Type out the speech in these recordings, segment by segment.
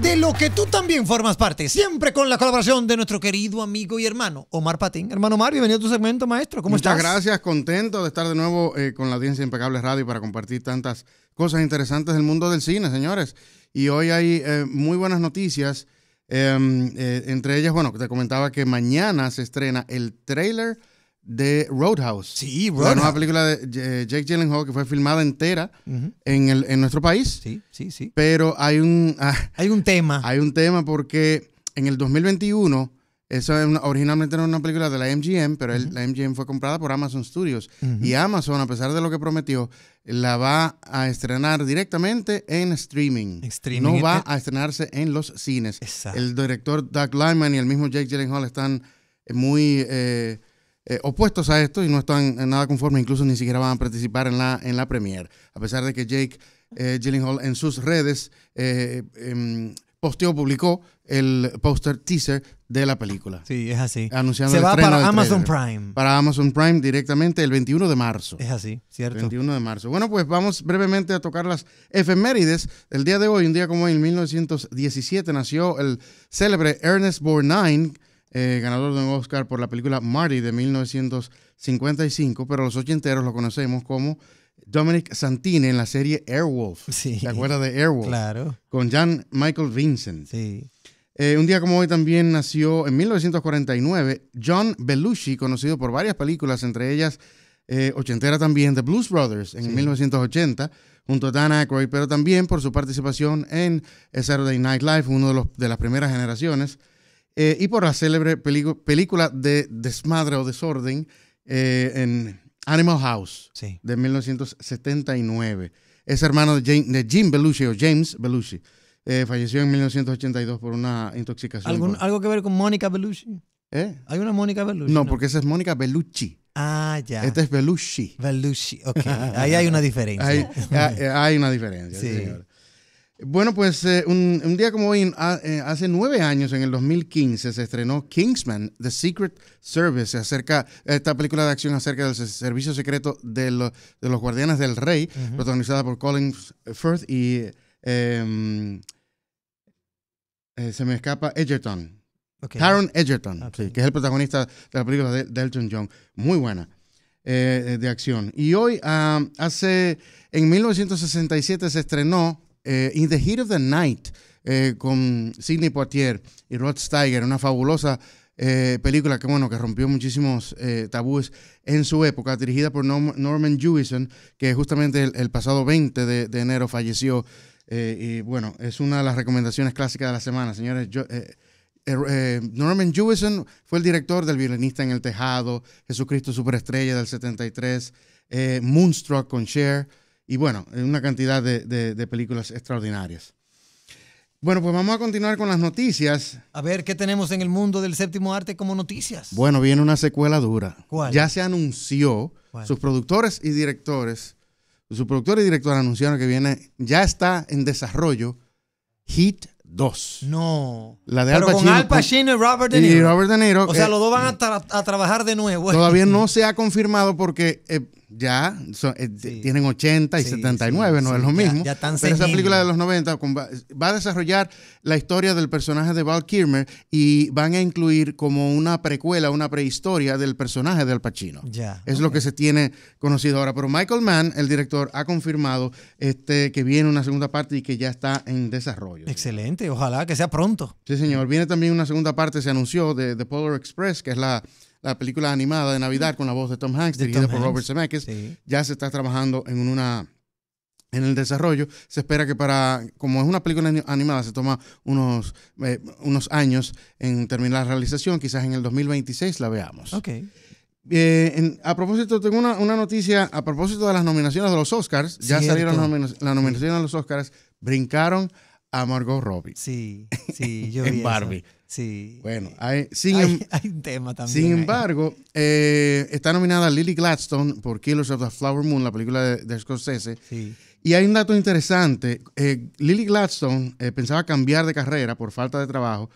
de lo que tú también formas parte, siempre con la colaboración de nuestro querido amigo y hermano Omar Patín. Hermano Omar, bienvenido a tu segmento, maestro. ¿Cómo Muchas estás? gracias, contento de estar de nuevo eh, con la audiencia Impecable Radio para compartir tantas cosas interesantes del mundo del cine, señores. Y hoy hay eh, muy buenas noticias. Em, eh, entre ellas, bueno, te comentaba que mañana se estrena el trailer de Roadhouse. Sí, Roadhouse. La nueva película de eh, Jake Gyllenhaal que fue filmada entera en, el, en nuestro país. Sí, sí, sí. Pero hay un... Ah, hay un tema. Hay un tema porque en el 2021, eso es originalmente era una película de la MGM, pero la MGM fue comprada por Amazon Studios. Y Amazon, a pesar de lo que prometió, la va a estrenar directamente en streaming. streaming. No va a estrenarse en los cines. El director Doug Lyman y el mismo Jake Gyllenhaal están muy... Eh, eh, opuestos a esto y no están en nada conforme, incluso ni siquiera van a participar en la, en la Premier, a pesar de que Jake eh, Gyllenhaal en sus redes eh, em, posteó, publicó el póster teaser de la película. Sí, es así. Se va para Amazon Prime. Para Amazon Prime directamente el 21 de marzo. Es así, cierto. 21 de marzo. Bueno, pues vamos brevemente a tocar las efemérides. El día de hoy, un día como hoy, en 1917, nació el célebre Ernest Borgnine, eh, ganador de un Oscar por la película Marty de 1955, pero los ochenteros lo conocemos como Dominic Santini en la serie Airwolf. ¿Te acuerdas de Airwolf? Claro. Con Jan Michael Vincent. Sí. Eh, un día como hoy también nació en 1949 John Belushi, conocido por varias películas, entre ellas eh, ochentera también, The Blues Brothers, en 1980, junto a Dan Aykroyd, pero también por su participación en Saturday Night Live, uno de, los, de las primeras generaciones eh, y por la célebre película de desmadre o desorden eh, en Animal House de 1979. Es hermano de, de Jim Belushi o James Belushi. Eh, falleció en 1982 por una intoxicación. ¿Algo que ver con Mónica Belushi? ¿Eh? ¿Hay una Mónica Belushi? No, porque esa es Mónica Belushi. Ah, ya. Esta es Belushi. Belushi, ok. Ahí hay una diferencia. hay, hay, una diferencia, sí. Bueno, pues eh, un, día como hoy, ah, eh, hace nueve años, en el 2015, se estrenó Kingsman, The Secret Service, acerca, esta película de acción acerca del servicio secreto de, los guardianes del rey, protagonizada por Colin Firth y em, eh, se me escapa Edgerton. Okay. Edgerton, ah, que es el protagonista de la película de, Delton Elton Muy buena. de acción. Y hoy, ah, hace, en 1967 se estrenó eh, In the Heat of the Night, eh, con Sidney Poitier y Rod Steiger, una fabulosa eh, película que, bueno, que rompió muchísimos tabúes en su época, dirigida por Norman Jewison, que justamente el, pasado 20 de, enero falleció. y bueno, es una de las recomendaciones clásicas de la semana, señores. Er, Norman Jewison fue el director del violinista en el tejado, Jesucristo Superestrella del 73, Moonstruck con Cher, y bueno, una cantidad de, películas extraordinarias. Bueno, pues vamos a continuar con las noticias. A ver, ¿qué tenemos en el mundo del séptimo arte como noticias? Bueno, viene una secuela dura. ¿Cuál? Ya se anunció, sus productores y directores, sus productores y directores anunciaron que viene, ya está en desarrollo Hit 2. No. La de Al Pacino, con Al Pacino y Robert De Niro. Y Robert De Niro. O sea, eh, los dos van a, trabajar de nuevo. Todavía eh. no se ha confirmado porque... Eh, ya eh, tienen 80 y 79, no es lo mismo. Ya, Pero esa película de los 90 va a desarrollar la historia del personaje de Val Kirmer y van a incluir como una precuela, una prehistoria del personaje de Al Pacino. Ya, es lo que se tiene conocido ahora. Pero Michael Mann, el director, ha confirmado este, que viene una segunda parte y que ya está en desarrollo. Excelente, ojalá que sea pronto. Sí, señor. Viene también una segunda parte, se anunció, de The Polar Express, que es la la película animada de Navidad con la voz de Tom Hanks, dirigida por Robert Zemeckis. Ya se está trabajando en una en el desarrollo. Se espera que para, como es una película animada, se toma unos, eh, unos años en terminar la realización, quizás en el 2026 la veamos. Ok. Eh, a propósito, tengo una, una, noticia a propósito de las nominaciones de los Oscars. Ya salieron las nominaciones a los Oscars, brincaron a Margot Robbie. Sí, sí, yo en Barbie. Sí. Bueno, hay, sin, em-, un tema también. Sin embargo, eh, está nominada Lily Gladstone por Killers of the Flower Moon, la película de, Scorsese. Sí. Y hay un dato interesante. Eh, Lily Gladstone eh, pensaba cambiar de carrera por falta de trabajo,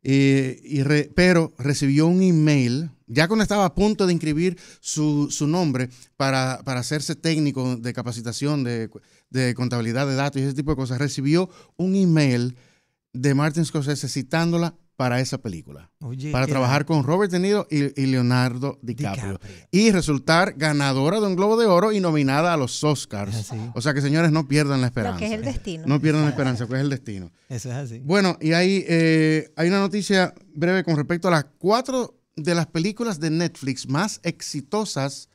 y pero recibió un email, ya cuando estaba a punto de inscribir su, nombre para, hacerse técnico de capacitación de contabilidad de datos y ese tipo de cosas, recibió un email de Martin Scorsese citándola para esa película. para trabajar con Robert De Niro y, Leonardo DiCaprio, Y resultar ganadora de un Globo de Oro y nominada a los Oscars. O sea que, señores, no pierdan la esperanza. No pierdan la esperanza, que pues, es el destino. Eso es así. Bueno, y ahí eh, hay una noticia breve con respecto a las cuatro de las películas de Netflix más exitosas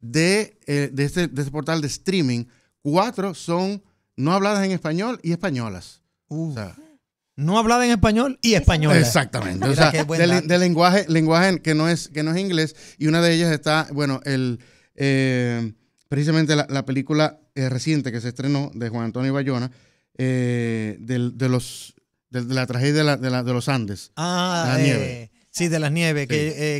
de, eh, este, este, portal de streaming. Cuatro son no habladas en español y españolas no hablaba en español y español. Exactamente. o sea, de, lenguaje, lenguaje que no es que no es inglés y una de ellas está, bueno, el eh, precisamente la, película eh, reciente que se estrenó de Juan Antonio Bayona eh, de, los la tragedia de, los Andes. Ah, de la nieve. Sí, de las nieves.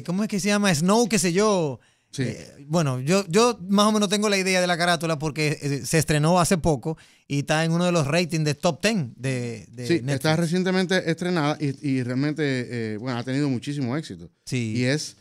¿Cómo es que se llama? Snow, qué sé yo. Eh, bueno, yo, yo más o menos tengo la idea de la carátula porque eh, se estrenó hace poco y está en uno de los ratings de top 10 de, de sí, está recientemente estrenada y, realmente, eh, bueno, ha tenido muchísimo éxito. Sí. Y es,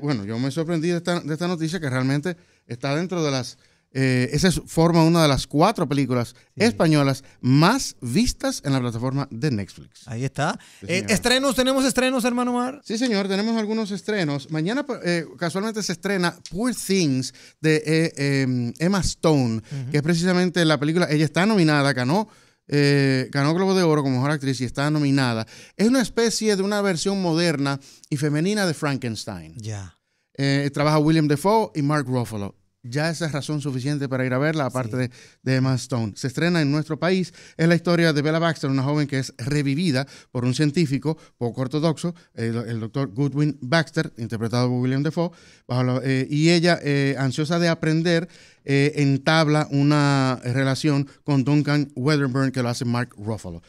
bueno, yo me sorprendí de de esta noticia que realmente está dentro de las eh, esa forma una de las cuatro películas españolas más vistas en la plataforma de Netflix. Ahí está. Eh, estrenos, ¿tenemos estrenos, hermano Mar? Sí, señor, tenemos algunos estrenos. Mañana eh, casualmente se estrena Poor Things de Emma Stone, que es precisamente la película, ella está nominada, ganó. Globo de Oro como mejor actriz y está nominada. Es una especie de una versión moderna y femenina de Frankenstein. Ya. trabaja William Defoe y Mark Ruffalo ya esa es razón suficiente para ir a verla, aparte de, Emma Stone. Se estrena en nuestro país. Es la historia de Bella Baxter, una joven que es revivida por un científico poco ortodoxo, el, doctor Goodwin Baxter, interpretado por William Defoe. Eh, y ella, eh, ansiosa de aprender, eh, entabla una relación con Duncan Weatherburn, que lo hace Mark Ruffalo.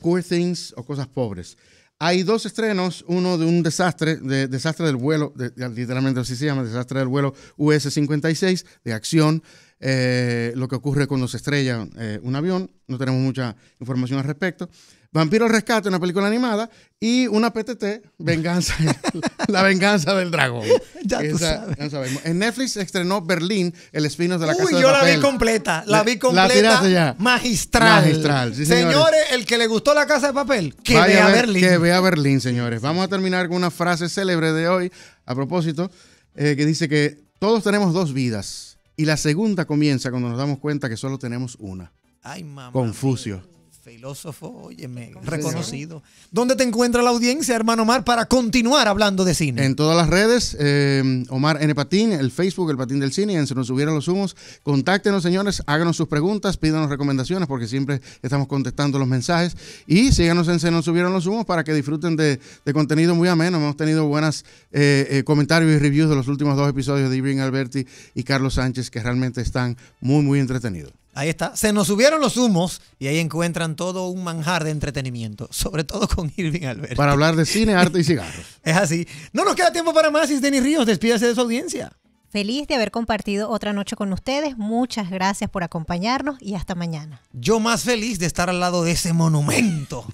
Poor Things o Cosas Pobres. Hay dos estrenos, uno de un desastre, de, desastre del vuelo, literalmente así se llama, desastre del vuelo US-56, de acción, eh, lo que ocurre cuando se estrella eh, un avión, no tenemos mucha información al respecto. Vampiro Rescate, una película animada, y una PTT, Venganza, La Venganza del Dragón. Ya tú sabes. En Netflix estrenó Berlín, el Espinos de la Casa de yo la vi completa, la, vi completa. Magistral. Magistral, señores. el que le gustó La Casa de Papel, que vea Berlín. Que vea Berlín, señores. Vamos a terminar con una frase célebre de hoy, a propósito, eh, que dice que todos tenemos dos vidas, y la segunda comienza cuando nos damos cuenta que solo tenemos una. Ay, mamá. Confucio. Filósofo, óyeme, reconocido. ¿Dónde te encuentra la audiencia, hermano Omar, para continuar hablando de cine? En todas las redes, eh, Omar N. Patín, el Facebook, el Patín del Cine, en Se nos subieron los humos. Contáctenos, señores, háganos sus preguntas, pídanos recomendaciones, porque siempre estamos contestando los mensajes. Y síganos en Se nos subieron los humos para que disfruten de, contenido muy ameno. Hemos tenido buenos eh, eh, comentarios y reviews de los últimos dos episodios de Ibrin Alberti y Carlos Sánchez, que realmente están muy, muy entretenidos. Ahí está. Se nos subieron los humos y ahí encuentran todo un manjar de entretenimiento, sobre todo con Irving Alberto. Para hablar de cine, arte y cigarros. es así. No nos queda tiempo para más, Denis Ríos. Despídase de su audiencia. Feliz de haber compartido otra noche con ustedes. Muchas gracias por acompañarnos y hasta mañana. Yo más feliz de estar al lado de ese monumento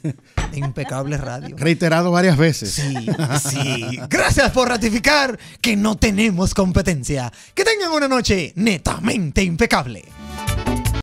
impecable radio. Reiterado varias veces. Sí, sí. Gracias por ratificar que no tenemos competencia. Que tengan una noche netamente impecable.